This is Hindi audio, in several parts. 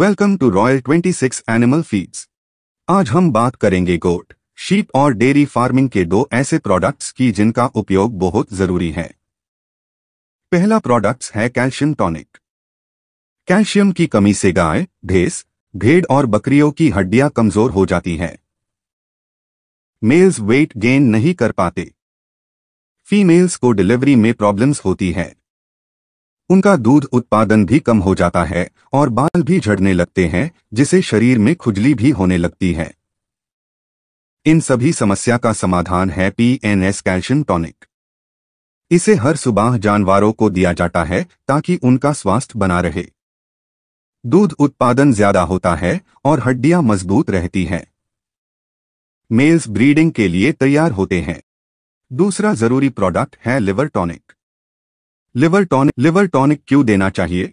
welcome to Royal 26 Animal Feeds आज हम बात करेंगे गोट शीप और डेयरी फार्मिंग के दो ऐसे प्रोडक्ट्स की जिनका उपयोग बहुत जरूरी है पहला प्रोडक्ट्स है कैल्शियम टॉनिक कैल्शियम की कमी से गाय ढेस भेड़ और बकरियों की हड्डियां कमजोर हो जाती हैं मेल्स वेट गेन नहीं कर पाते फीमेल्स को डिलीवरी में प्रॉब्लम्स होती है उनका दूध उत्पादन भी कम हो जाता है और बाल भी झड़ने लगते हैं जिसे शरीर में खुजली भी होने लगती है इन सभी समस्या का समाधान है P N S calcium tonic इसे हर सुबह जानवरों को दिया जाता है ताकि उनका स्वास्थ्य बना रहे दूध उत्पादन ज्यादा होता है और हड्डियां मजबूत रहती हैं मेल्स ब्रीडिंग के लिए तैयार होते हैं दूसरा जरूरी प्रोडक्ट है liver tonic liver tonic liver tonic क्यों देना चाहिए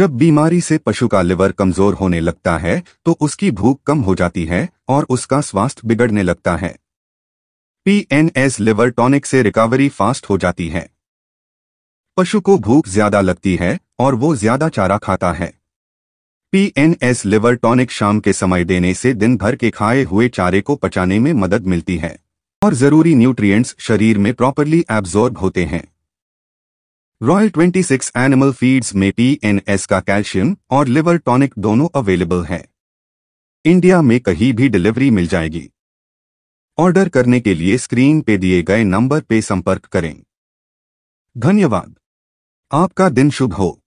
जब बीमारी से पशु का लिवर कमजोर होने लगता है तो उसकी भूख कम हो जाती है और उसका स्वास्थ्य बिगड़ने लगता है पीएनएस लिवर टॉनिक से रिकवरी फास्ट हो जाती है पशु को भूख ज्यादा लगती है और वो ज्यादा चारा खाता है पीएनएस लिवर टॉनिक शाम के समय देने से दिन भर के खाए हुए चारे को पचाने में मदद मिलती है और जरूरी न्यूट्रिएंट्स शरीर में प्रॉपरली एब्जॉर्ब होते हैं रॉयल 26 एनिमल फीड्स में पीएनएस का कैल्शियम और लिवर टॉनिक दोनों अवेलेबल है इंडिया में कहीं भी डिलीवरी मिल जाएगी ऑर्डर करने के लिए स्क्रीन पे दिए गए नंबर पे संपर्क करें धन्यवाद आपका दिन शुभ हो